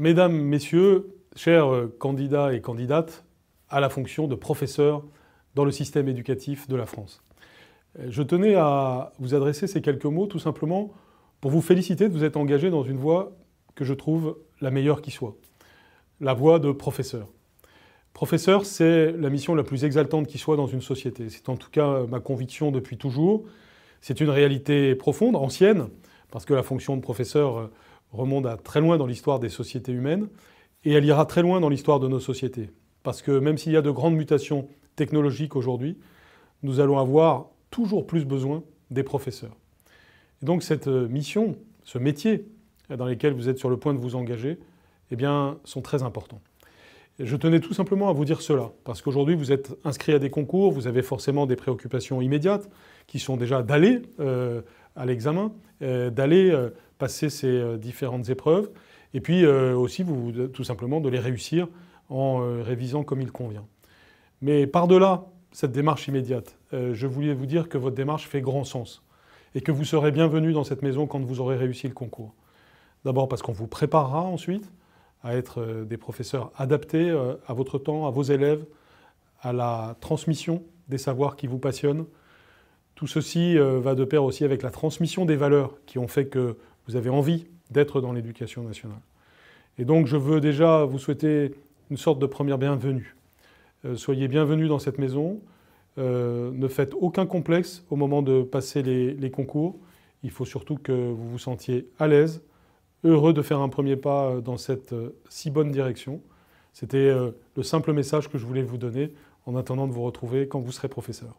Mesdames, Messieurs, chers candidats et candidates à la fonction de professeur dans le système éducatif de la France. Je tenais à vous adresser ces quelques mots tout simplement pour vous féliciter de vous être engagé dans une voie que je trouve la meilleure qui soit, la voie de professeur. Professeur, c'est la mission la plus exaltante qui soit dans une société. C'est en tout cas ma conviction depuis toujours. C'est une réalité profonde, ancienne, parce que la fonction de professeur remonte à très loin dans l'histoire des sociétés humaines et elle ira très loin dans l'histoire de nos sociétés. Parce que même s'il y a de grandes mutations technologiques aujourd'hui, nous allons avoir toujours plus besoin des professeurs. donc cette euh, mission, ce métier dans lequel vous êtes sur le point de vous engager, eh bien, sont très importants. je tenais tout simplement à vous dire cela, parce qu'aujourd'hui vous êtes inscrit à des concours, vous avez forcément des préoccupations immédiates qui sont déjà d'aller euh, à l'examen, euh, d'aller euh, passer ces euh, différentes épreuves, et puis aussi tout simplement de les réussir en révisant comme il convient. Mais par-delà cette démarche immédiate, je voulais vous dire que votre démarche fait grand sens et que vous serez bienvenu dans cette maison quand vous aurez réussi le concours. D'abord parce qu'on vous préparera ensuite à être des professeurs adaptés à votre temps, à vos élèves, à la transmission des savoirs qui vous passionnent, tout ceci euh, va de pair aussi avec la transmission des valeurs qui ont fait que vous avez envie d'être dans l'éducation nationale. Et donc je veux déjà vous souhaiter une sorte de première bienvenue. Euh, soyez bienvenus dans cette maison. Euh, ne faites aucun complexe au moment de passer les, concours. Il faut surtout que vous vous sentiez à l'aise, heureux de faire un premier pas dans cette si bonne direction. C'était le simple message que je voulais vous donner en attendant de vous retrouver quand vous serez professeur.